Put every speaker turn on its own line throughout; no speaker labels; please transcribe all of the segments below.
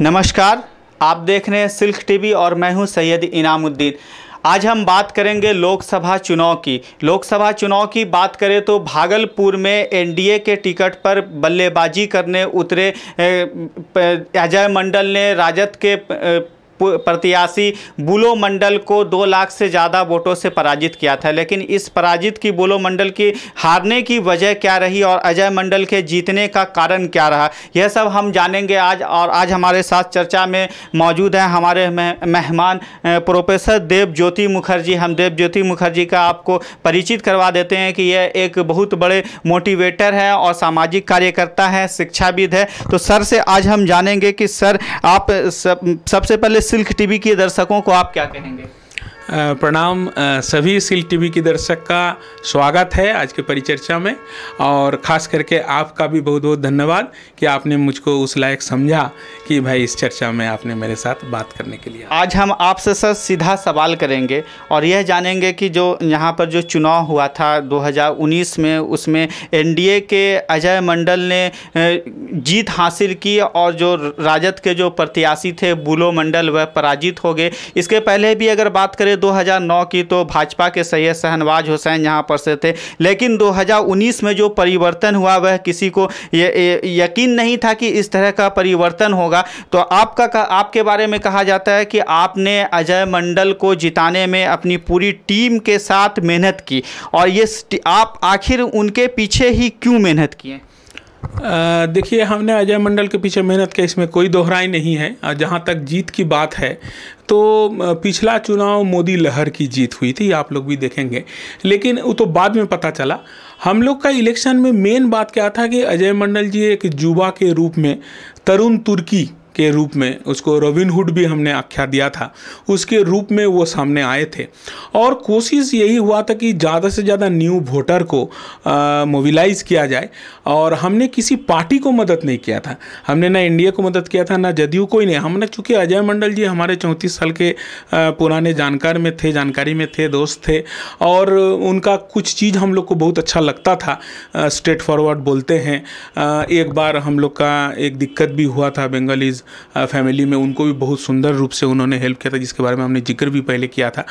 नमस्कार आप देख रहे हैं सिल्क टीवी और मैं हूं सैयद इनामुद्दीन आज हम बात करेंगे लोकसभा चुनाव की लोकसभा चुनाव की बात करें तो भागलपुर में एनडीए के टिकट पर बल्लेबाजी करने उतरे अजय मंडल ने राजद के प्रत्याशी बुलो मंडल को दो लाख से ज़्यादा वोटों से पराजित किया था लेकिन इस पराजित की बुलो मंडल की हारने की वजह क्या रही और अजय मंडल के जीतने का कारण क्या रहा यह सब हम जानेंगे आज और आज हमारे साथ चर्चा में मौजूद हैं हमारे मेहमान प्रोफेसर देव ज्योति मुखर्जी हम देव ज्योति मुखर्जी का आपको परिचित करवा देते हैं कि यह एक बहुत बड़े मोटिवेटर हैं और सामाजिक कार्यकर्ता हैं शिक्षाविद है तो सर से आज हम जानेंगे कि सर आप सब सबसे पहले सिल्क टीवी के दर्शकों को आप क्या कहेंगे
प्रणाम सभी सिल टीवी की दर्शक का स्वागत है आज के परिचर्चा में और ख़ास करके आपका भी बहुत बहुत धन्यवाद कि आपने मुझको उस लायक समझा कि भाई इस चर्चा में आपने मेरे साथ बात करने के लिए आज
हम आपसे सर सीधा सवाल करेंगे और यह जानेंगे कि जो यहाँ पर जो चुनाव हुआ था 2019 में उसमें एनडीए के अजय मंडल ने जीत हासिल की और जो राजद के जो प्रत्याशी थे बुलो मंडल वह पराजित हो गए इसके पहले भी अगर बात करें 2009 की तो भाजपा के सैयद शहनवाज हुसैन यहाँ पर से थे लेकिन 2019 में जो परिवर्तन हुआ वह किसी को यकीन नहीं था कि इस तरह का परिवर्तन होगा तो आपका आपके बारे में कहा जाता है कि आपने अजय मंडल को जिताने में अपनी पूरी टीम के साथ मेहनत की और ये
आप आखिर उनके पीछे ही क्यों मेहनत किए देखिए हमने अजय मंडल के पीछे मेहनत के इसमें कोई दोहराई नहीं है जहाँ तक जीत की बात है तो पिछला चुनाव मोदी लहर की जीत हुई थी आप लोग भी देखेंगे लेकिन वो तो बाद में पता चला हम लोग का इलेक्शन में मेन बात क्या था कि अजय मंडल जी एक युवा के रूप में तरुण तुर्की के रूप में उसको रॉबिनहुड भी हमने आख्या दिया था उसके रूप में वो सामने आए थे और कोशिश यही हुआ था कि ज़्यादा से ज़्यादा न्यू वोटर को मोबिलाइज किया जाए और हमने किसी पार्टी को मदद नहीं किया था हमने ना इंडिया को मदद किया था ना जदयू को ही नहीं हमने चूँकि अजय मंडल जी हमारे चौंतीस साल के पुराने जानकार में थे जानकारी में थे दोस्त थे और उनका कुछ चीज़ हम लोग को बहुत अच्छा लगता था स्ट्रेट फॉरवर्ड बोलते हैं एक बार हम लोग का एक दिक्कत भी हुआ था बंगालीज फैमिली में उनको भी बहुत सुंदर रूप से उन्होंने हेल्प किया था जिसके बारे में हमने जिक्र भी पहले किया था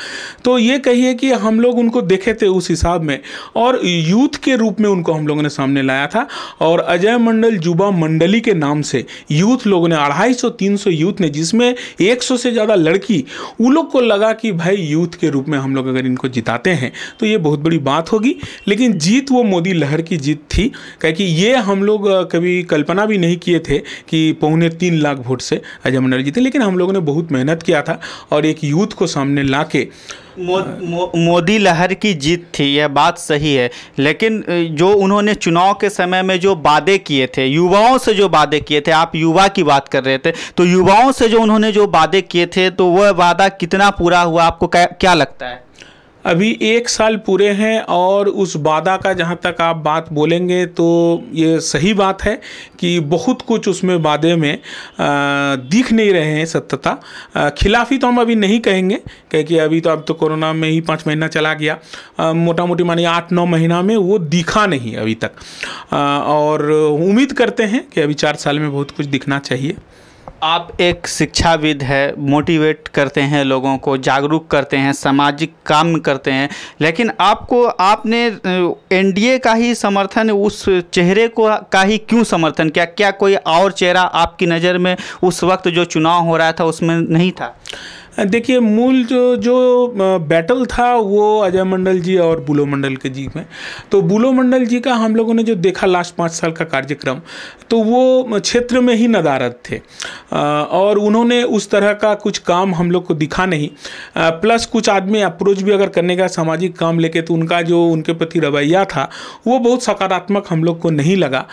तो ये कहिए कि हम लोग उनको देखे थे उस हिसाब में और यूथ के रूप में उनको हम लोगों ने सामने लाया था और अजय मंडल युवा मंडली के नाम से यूथ लोगों ने अढ़ाई सौ तीन सौ यूथ ने जिसमें एक सौ से ज़्यादा लड़की उन लोग को लगा कि भाई यूथ के रूप में हम लोग अगर इनको जिताते हैं तो ये बहुत बड़ी बात होगी लेकिन जीत वो मोदी लहर की जीत थी क्योंकि ये हम लोग कभी कल्पना भी नहीं किए थे कि पौने तीन लाख वोट से अजय मंडल जीते लेकिन हम लोगों ने बहुत मेहनत किया था और एक यूथ को सामने ला के मो, मो, मोदी लहर की जीत थी यह बात
सही है लेकिन जो उन्होंने चुनाव के समय में जो वादे किए थे युवाओं से जो वादे किए थे आप युवा की बात कर रहे थे तो युवाओं से जो उन्होंने जो वादे किए थे तो वह
वादा कितना पूरा हुआ आपको क्या, क्या लगता है अभी एक साल पूरे हैं और उस वादा का जहाँ तक आप बात बोलेंगे तो ये सही बात है कि बहुत कुछ उसमें वादे में दिख नहीं रहे हैं सत्यता खिलाफी तो हम अभी नहीं कहेंगे क्योंकि अभी तो अब तो कोरोना में ही पाँच महीना चला गया मोटा मोटी मानिए आठ नौ महीना में वो दिखा नहीं अभी तक आ, और उम्मीद करते हैं कि अभी चार साल में बहुत कुछ दिखना चाहिए आप एक शिक्षाविद है मोटिवेट करते
हैं लोगों को जागरूक करते हैं सामाजिक काम करते हैं लेकिन आपको आपने एनडीए का ही समर्थन उस चेहरे को का ही क्यों समर्थन किया क्या कोई और चेहरा आपकी नज़र में उस वक्त जो चुनाव हो रहा था उसमें नहीं था
देखिए मूल जो जो बैटल था वो अजय मंडल जी और बुलो मंडल के जी में तो बुलो मंडल जी का हम लोगों ने जो देखा लास्ट पाँच साल का कार्यक्रम तो वो क्षेत्र में ही नदारत थे और उन्होंने उस तरह का कुछ काम हम लोग को दिखा नहीं प्लस कुछ आदमी अप्रोच भी अगर करने का सामाजिक काम लेके तो उनका जो उनके प्रति रवैया था वो बहुत सकारात्मक हम लोग को नहीं लगा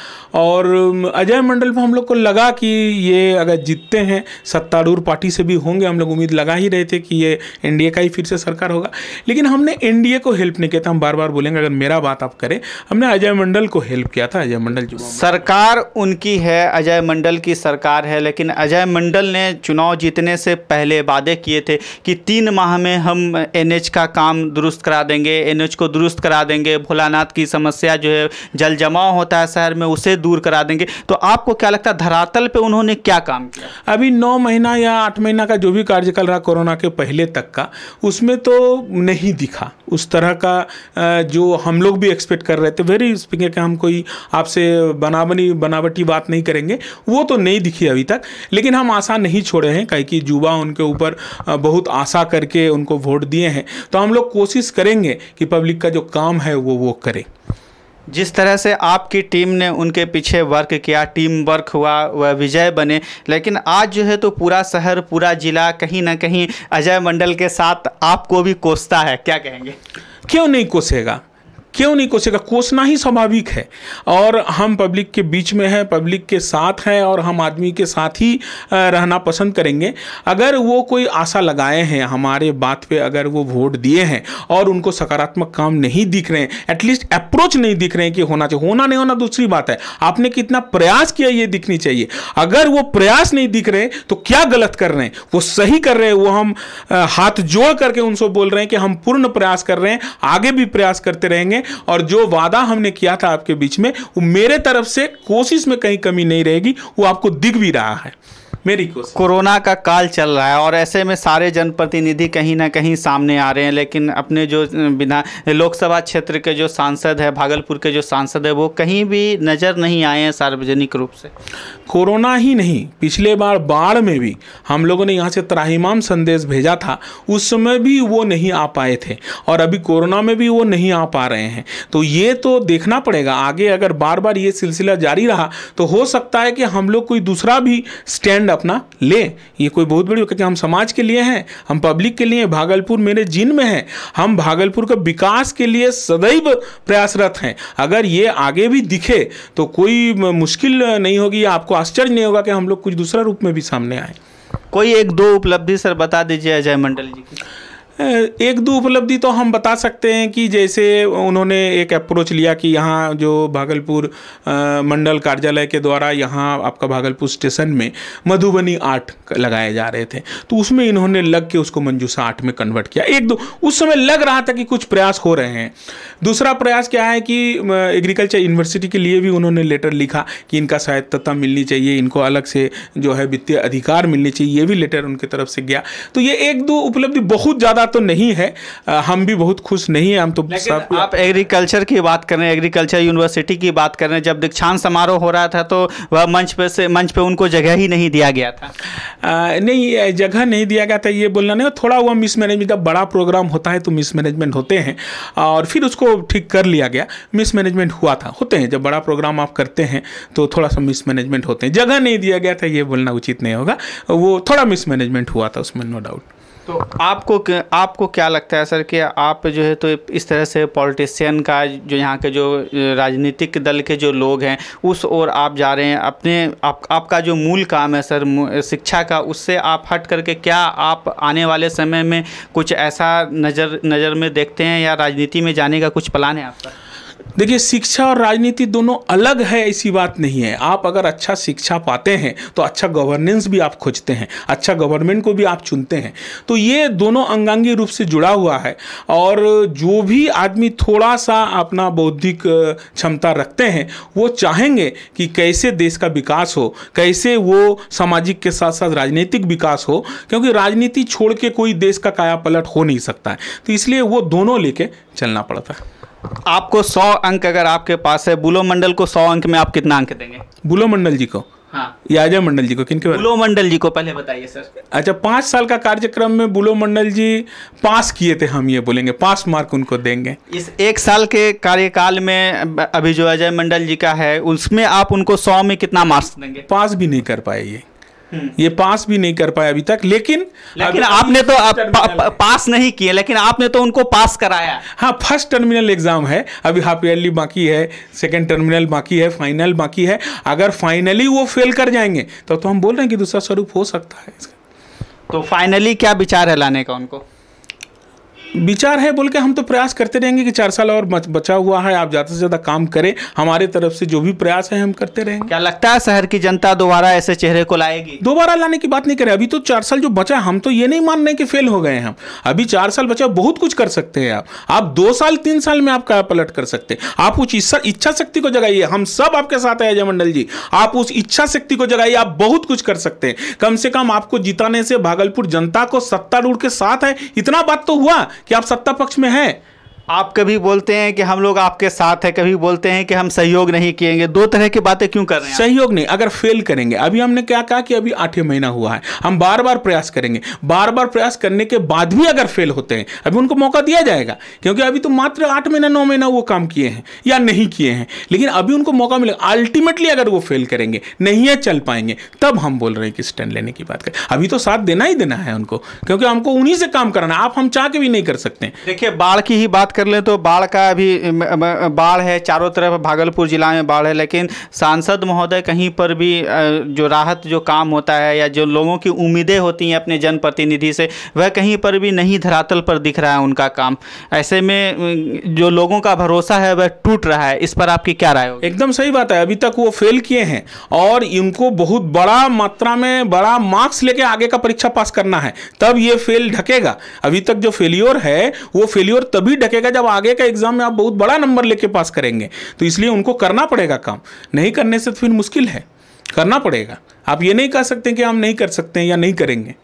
और अजय मंडल में हम लोग को लगा कि ये अगर जीतते हैं सत्तारूढ़ पार्टी से भी होंगे हम लोग उम्मीद लगा लगा ही रहे थे कि ये एनडीए का ही फिर से सरकार होगा लेकिन हमने एनडीए को हेल्प नहीं किया था हम बार बार बोलेंगे अगर मेरा बात आप करें हमने अजय मंडल को हेल्प किया था अजय मंडल जो सरकार उनकी है
अजय मंडल की सरकार है लेकिन अजय मंडल ने चुनाव जीतने से पहले वादे किए थे कि तीन माह में हम एन का काम दुरुस्त करा देंगे एन को दुरुस्त करा देंगे भोलानाथ की समस्या जो है जल जमाव होता है शहर में उसे दूर करा देंगे तो आपको क्या
लगता है धरातल पे उन्होंने क्या काम किया अभी नौ महीना या आठ महीना का जो भी कार्यकाल रहा कोरोना के पहले तक का उसमें तो नहीं दिखा उस तरह का जो हम लोग भी एक्सपेक्ट कर रहे थे वेरी स्पीकिंग कि हम कोई आपसे बनावनी बनावटी बात नहीं करेंगे वो तो नहीं दिखी अभी तक लेकिन हम आशा नहीं छोड़े हैं कहीं कि युवा उनके ऊपर बहुत आशा करके उनको वोट दिए हैं तो हम लोग कोशिश करेंगे कि पब्लिक का जो काम है वो वो करें जिस तरह से आपकी टीम ने उनके पीछे वर्क किया टीम वर्क
हुआ वह विजय बने लेकिन आज जो है तो पूरा शहर पूरा ज़िला कहीं ना कहीं
अजय मंडल के साथ आपको भी कोसता है क्या कहेंगे क्यों नहीं कोसेगा क्यों नहीं कोसेगा कोसना ही स्वाभाविक है और हम पब्लिक के बीच में हैं पब्लिक के साथ हैं और हम आदमी के साथ ही रहना पसंद करेंगे अगर वो कोई आशा लगाए हैं हमारे बात पे अगर वो वोट दिए हैं और उनको सकारात्मक काम नहीं दिख रहे हैं एटलीस्ट अप्रोच नहीं दिख रहे हैं कि होना चाहिए होना नहीं होना दूसरी बात है आपने कितना प्रयास किया ये दिखनी चाहिए अगर वो प्रयास नहीं दिख रहे तो क्या गलत कर रहे हैं वो सही कर रहे हैं वो हम हाथ जोड़ करके उनसे बोल रहे हैं कि हम पूर्ण प्रयास कर रहे हैं आगे भी प्रयास करते रहेंगे और जो वादा हमने किया था आपके बीच में वो मेरे तरफ से कोशिश में कहीं कमी नहीं रहेगी वो आपको दिख भी रहा है मेरी कोशिश
कोरोना का काल चल रहा है और ऐसे में सारे जनप्रतिनिधि कहीं ना कहीं सामने आ रहे हैं लेकिन अपने जो बिना लोकसभा क्षेत्र के जो सांसद है भागलपुर के जो सांसद है वो कहीं भी नज़र नहीं आए हैं सार्वजनिक रूप से
कोरोना ही नहीं पिछले बार बाढ़ में भी हम लोगों ने यहाँ से त्राहिमाम संदेश भेजा था उस समय भी वो नहीं आ पाए थे और अभी कोरोना में भी वो नहीं आ पा रहे हैं तो ये तो देखना पड़ेगा आगे अगर बार बार ये सिलसिला जारी रहा तो हो सकता है कि हम लोग कोई दूसरा भी स्टैंड अपना ले ये कोई बहुत बड़ी क्योंकि हम समाज के लिए हैं हम पब्लिक के लिए भागलपुर मेरे जिन में है हम भागलपुर के विकास के लिए सदैव प्रयासरत हैं अगर ये आगे भी दिखे तो कोई मुश्किल नहीं होगी आपको आश्चर्य नहीं होगा कि हम लोग कुछ दूसरा रूप में भी सामने आए कोई एक दो उपलब्धि सर बता दीजिए अजय मंडल जी की एक दो उपलब्धि तो हम बता सकते हैं कि जैसे उन्होंने एक अप्रोच लिया कि यहाँ जो भागलपुर मंडल कार्यालय के द्वारा यहाँ आपका भागलपुर स्टेशन में मधुबनी आर्ट लगाए जा रहे थे तो उसमें इन्होंने लग के उसको मंजूषा आर्ट में कन्वर्ट किया एक दो उस समय लग रहा था कि कुछ प्रयास हो रहे हैं दूसरा प्रयास क्या है कि एग्रीकल्चर यूनिवर्सिटी के लिए भी उन्होंने लेटर लिखा कि इनका सहायता मिलनी चाहिए इनको अलग से जो है वित्तीय अधिकार मिलने चाहिए ये भी लेटर उनकी तरफ से गया तो ये एक दो उपलब्धि बहुत ज़्यादा बात तो नहीं है हम भी बहुत खुश नहीं है हम तो सब आप एग्रीकल्चर
की बात करें एग्रीकल्चर यूनिवर्सिटी की बात करें जब दीक्षांत समारोह हो रहा था तो वह मंच पर
से मंच पर उनको जगह ही नहीं दिया गया था नहीं जगह नहीं दिया गया था ये बोलना नहीं थोड़ा हुआ मिसमैनेजमेंट जब बड़ा प्रोग्राम होता है तो मिसमैनेजमेंट होते हैं और फिर उसको ठीक कर लिया गया मिसमैनेजमेंट हुआ था होते हैं जब बड़ा प्रोग्राम आप करते हैं तो थोड़ा सा मिसमैनेजमेंट होते हैं जगह नहीं दिया गया था ये बोलना उचित नहीं होगा वो थोड़ा मिसमैनेजमेंट हुआ था उसमें नो डाउट
तो आपको आपको क्या लगता है सर कि आप जो है तो इस तरह से पॉलिटिशियन का जो यहाँ के जो राजनीतिक दल के जो लोग हैं उस ओर आप जा रहे हैं अपने आप आपका जो मूल काम है सर शिक्षा का उससे आप हट करके क्या आप आने वाले समय में कुछ ऐसा नज़र नज़र में देखते हैं या राजनीति में जाने का कुछ प्लान है आपका
देखिए शिक्षा और राजनीति दोनों अलग है ऐसी बात नहीं है आप अगर अच्छा शिक्षा पाते हैं तो अच्छा गवर्नेंस भी आप खोजते हैं अच्छा गवर्नमेंट को भी आप चुनते हैं तो ये दोनों अंगांगी रूप से जुड़ा हुआ है और जो भी आदमी थोड़ा सा अपना बौद्धिक क्षमता रखते हैं वो चाहेंगे कि कैसे देश का विकास हो कैसे वो सामाजिक के साथ साथ राजनीतिक विकास हो क्योंकि राजनीति छोड़ के कोई देश का काया पलट हो नहीं सकता है तो इसलिए वो दोनों लेके चलना पड़ता है आपको सौ अंक अगर आपके पास है बुलो मंडल को सौ अंक में आप कितना अंक देंगे बुलो मंडल जी को हाँ अजय मंडल जी को किनके बुलो मंडल जी को पहले बताइए सर अच्छा पांच साल का कार्यक्रम में बुलो मंडल जी पास किए थे हम ये बोलेंगे पास मार्क उनको देंगे इस एक साल के
कार्यकाल में अभी जो अजय मंडल जी का है उसमें आप उनको सौ में कितना मार्क्स देंगे
पास भी नहीं कर पाए ये ये पास भी नहीं कर पाए अभी तक लेकिन लेकिन आपने तो आप, पा, पास नहीं किए लेकिन आपने तो उनको पास कराया हाँ फर्स्ट टर्मिनल एग्जाम है अभी हाफ ईयरली बाकी है सेकंड टर्मिनल बाकी है फाइनल बाकी है अगर फाइनली वो फेल कर जाएंगे तो, तो हम बोल रहे हैं कि दूसरा स्वरूप हो सकता है तो फाइनली क्या विचार है लाने का उनको विचार है बोल के हम तो प्रयास करते रहेंगे कि चार साल और बचा हुआ है आप ज़्यादा से ज़्यादा काम करें हमारे तरफ से जो भी प्रयास है हम करते रहेंगे क्या लगता है शहर की जनता दोबारा ऐसे चेहरे को लाएगी दोबारा लाने की बात नहीं करें अभी तो चार साल जो बचा हम तो ये नहीं मान रहे कि फेल हो गए हम अभी चार साल बचा बहुत कुछ कर सकते हैं आप आप दो साल तीन साल में आप क्या पलट कर सकते हैं आप उस इच्छा शक्ति को जगाइए हम सब आपके साथ है अजय मंडल जी आप उस इच्छा शक्ति को जगाइए आप बहुत कुछ कर सकते हैं कम से कम आपको जिताने से भागलपुर जनता को सत्तारूढ़ के साथ है इतना बात तो हुआ कि आप सत्ता पक्ष में हैं आप कभी बोलते हैं कि हम लोग आपके साथ है कभी बोलते हैं कि हम सहयोग नहीं किएंगे दो तरह की बातें क्यों कर रहे हैं सहयोग नहीं अगर फेल करेंगे अभी हमने क्या कहा कि अभी आठ महीना हुआ है हम बार बार प्रयास करेंगे बार बार प्रयास करने के बाद भी अगर फेल होते हैं अभी उनको मौका दिया जाएगा क्योंकि अभी तो मात्र आठ महीना नौ महीना वो काम किए हैं या नहीं किए हैं लेकिन अभी उनको मौका मिलेगा अल्टीमेटली अगर वो फेल करेंगे नहीं है चल पाएंगे तब हम बोल रहे हैं कि स्टैंड लेने की बात करें अभी तो साथ देना ही देना है उनको क्योंकि हमको उन्हीं से काम कराना आप हम चाह के भी नहीं कर सकते देखिए
बाढ़ की ही बात कर लें तो बाढ़ का अभी बाढ़ है चारों तरफ भागलपुर ज़िला में बाढ़ है लेकिन सांसद महोदय कहीं पर भी जो राहत जो काम होता है या जो लोगों की उम्मीदें होती हैं अपने जनप्रतिनिधि से वह कहीं पर भी नहीं धरातल पर दिख रहा है उनका काम ऐसे में जो लोगों का भरोसा है
वह टूट रहा है इस पर आपकी क्या राय हो एकदम सही बात है अभी तक वो फेल किए हैं और इनको बहुत बड़ा मात्रा में बड़ा मार्क्स लेके आगे का परीक्षा पास करना है तब ये फेल ढकेगा अभी तक जो फेलियोर है वो फेल्योर तभी ढकेगा पड़ेगा जब आगे का एग्ज़ाम में आप बहुत बड़ा नंबर लेके पास करेंगे तो इसलिए उनको करना पड़ेगा काम नहीं करने से तो फिर मुश्किल है करना पड़ेगा आप ये नहीं कह सकते कि हम नहीं कर सकते या नहीं करेंगे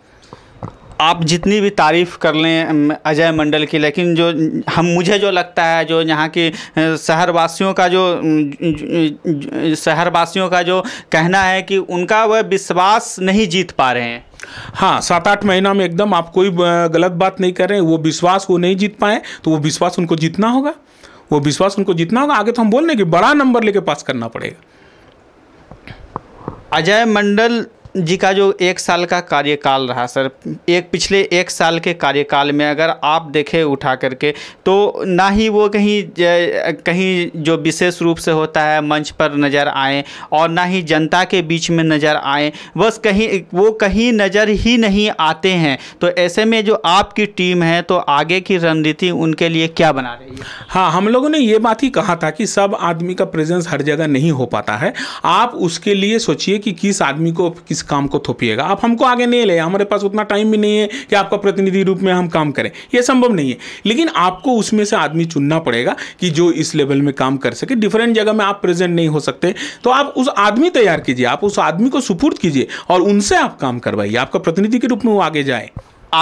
आप जितनी भी
तारीफ़ कर लें अजय मंडल की लेकिन जो हम मुझे जो लगता है जो यहाँ की शहरवासियों का जो शहरवासियों का जो कहना है कि
उनका वह विश्वास नहीं जीत पा रहे हैं हाँ सात आठ महीना में एकदम आप कोई गलत बात नहीं कर रहे हैं वो विश्वास वो नहीं जीत पाए तो वो विश्वास उनको जीतना होगा वो विश्वास उनको जीतना होगा आगे तो हम बोल रहे कि बड़ा नंबर लेके पास करना पड़ेगा
अजय मंडल जी का जो एक साल का कार्यकाल रहा सर एक पिछले एक साल के कार्यकाल में अगर आप देखें उठा करके तो ना ही वो कहीं कहीं जो विशेष रूप से होता है मंच पर नज़र आए और ना ही जनता के बीच में नज़र आए बस कहीं वो कहीं नज़र ही नहीं आते हैं तो ऐसे में जो
आपकी टीम है तो आगे की रणनीति उनके लिए क्या बना रही है हाँ हम लोगों ने ये बात ही कहा था कि सब आदमी का प्रेजेंस हर जगह नहीं हो पाता है आप उसके लिए सोचिए कि किस आदमी को किस काम को थोपिएगा आप हमको आगे नहीं ले हमारे पास उतना टाइम भी नहीं है कि आपका प्रतिनिधि रूप में हम काम करें यह संभव नहीं है लेकिन आपको उसमें से आदमी चुनना पड़ेगा कि जो इस लेवल में काम कर सके डिफरेंट जगह में आप प्रेजेंट नहीं हो सकते तो आप उस आदमी तैयार कीजिए आप उस आदमी को सुपुर्द कीजिए और उनसे आप काम करवाइए आपका प्रतिनिधि के रूप में वो आगे जाए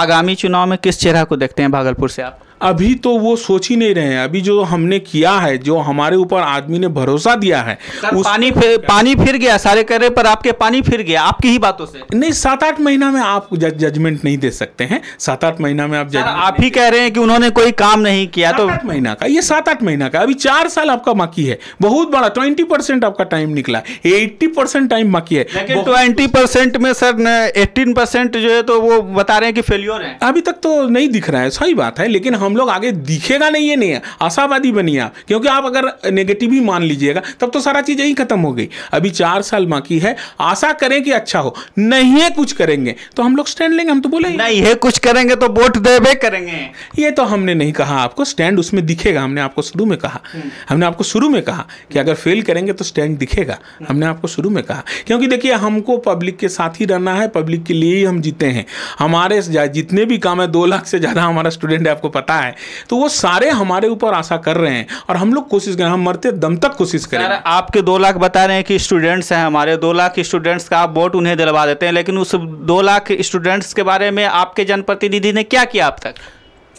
आगामी चुनाव में किस चेहरा को देखते हैं भागलपुर से आप अभी तो वो सोच ही नहीं रहे हैं अभी जो हमने किया है जो हमारे ऊपर आदमी ने भरोसा दिया है उस... पानी फिर पानी फिर गया सारे कह रहे पर आपके पानी फिर गया आपकी ही बातों से नहीं सात आठ महीना में आप जजमेंट नहीं दे सकते हैं सात आठ महीना में आप आप ही कह रहे हैं कि उन्होंने कोई काम नहीं किया तो आठ महीना का ये सात आठ महीना का अभी चार साल आपका बाकी है बहुत बड़ा ट्वेंटी परसेंट आपका टाइम निकला एट्टी परसेंट टाइम बाकी है ट्वेंटी परसेंट में सर एटीन परसेंट जो है तो वो बता रहे हैं कि फेल्योर है अभी तक तो नहीं दिख रहा है सही बात है लेकिन हम हम लोग आगे दिखेगा नहीं ये नहीं है आशावादी बनिए आप क्योंकि आप अगर नेगेटिव ही मान लीजिएगा तब तो सारा चीज़ यही खत्म हो गई अभी चार साल बाकी है आशा करें कि अच्छा हो नहीं है कुछ करेंगे तो हम लोग स्टैंड लेंगे हम तो बोले नहीं है कुछ करेंगे तो वोट देवे करेंगे ये तो हमने नहीं कहा आपको स्टैंड उसमें दिखेगा हमने आपको शुरू में कहा हमने आपको शुरू में कहा कि अगर फेल करेंगे तो स्टैंड दिखेगा हमने आपको शुरू में कहा क्योंकि देखिए हमको पब्लिक के साथ ही रहना है पब्लिक के लिए ही हम जीते हैं हमारे जितने भी काम है दो लाख से ज़्यादा हमारा स्टूडेंट है आपको पता रहा है तो वो सारे हमारे ऊपर आशा कर रहे हैं और हम लोग कोशिश करें हम मरते दम तक कोशिश करें आपके दो लाख बता रहे हैं कि स्टूडेंट्स हैं हमारे दो लाख स्टूडेंट्स
का आप वोट उन्हें दिलवा देते हैं लेकिन उस दो लाख स्टूडेंट्स के बारे में आपके जनप्रतिनिधि ने क्या
किया अब तक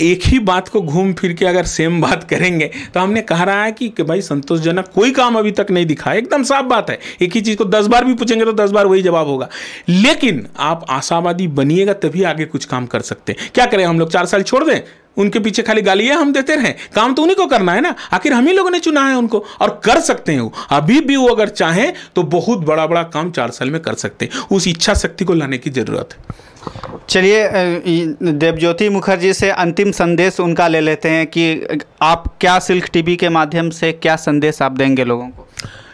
एक ही बात को घूम फिर के अगर सेम बात करेंगे तो हमने कह रहा है कि, कि भाई संतोषजनक कोई काम अभी तक नहीं दिखा एकदम साफ बात है एक ही चीज़ को दस बार भी पूछेंगे तो दस बार वही जवाब होगा लेकिन आप आशावादी बनिएगा तभी आगे कुछ काम कर सकते हैं क्या करें हम लोग चार साल छोड़ दें उनके पीछे खाली गालियां हम देते रहें काम तो उन्हीं को करना है ना आखिर हम ही लोगों ने चुना है उनको और कर सकते हैं वो अभी भी वो अगर चाहें तो बहुत बड़ा बड़ा काम चार साल में कर सकते हैं उस इच्छा शक्ति को लाने की ज़रूरत है
चलिए देवज्योति मुखर्जी से अंतिम संदेश उनका ले लेते हैं कि आप क्या सिल्क टीवी के माध्यम से
क्या संदेश आप देंगे लोगों को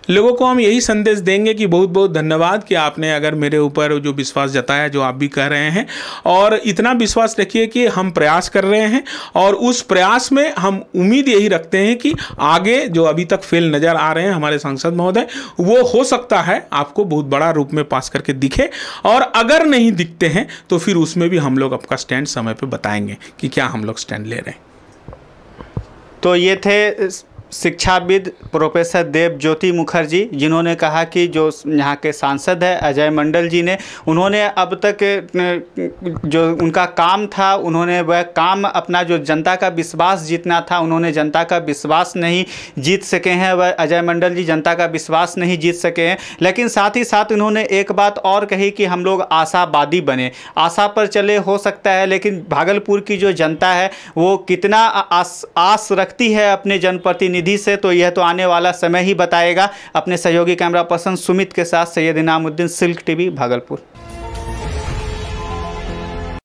लोगों को हम यही संदेश देंगे कि बहुत बहुत धन्यवाद कि आपने अगर मेरे ऊपर जो विश्वास जताया जो आप भी कह रहे हैं और इतना विश्वास रखिए कि हम प्रयास कर रहे हैं और उस प्रयास में हम उम्मीद यही रखते हैं कि आगे जो अभी तक फेल नज़र आ रहे हैं हमारे सांसद महोदय वो हो सकता है आपको बहुत बड़ा रूप में पास करके दिखे और अगर नहीं दिखते हैं तो फिर उसमें भी हम लोग आपका स्टैंड समय पर बताएंगे कि क्या हम लोग स्टैंड ले रहे हैं तो ये थे
शिक्षाविद प्रोफेसर देव ज्योति मुखर्जी जिन्होंने कहा कि जो यहाँ के सांसद है अजय मंडल जी ने उन्होंने अब तक जो उनका काम था उन्होंने वह काम अपना जो जनता का विश्वास जीतना था उन्होंने जनता का विश्वास नहीं जीत सके हैं वह अजय मंडल जी जनता का विश्वास नहीं जीत सके हैं लेकिन साथ ही साथ उन्होंने एक बात और कही कि हम लोग आशावादी बने आशा पर चले हो सकता है लेकिन भागलपुर की जो जनता है वो कितना आस आस रखती है अपने जनप्रतिनिधि विधि से तो यह तो आने वाला समय ही बताएगा अपने सहयोगी कैमरा पर्सन सुमित के साथ सैयद इनामुद्दीन सिल्क टीवी भागलपुर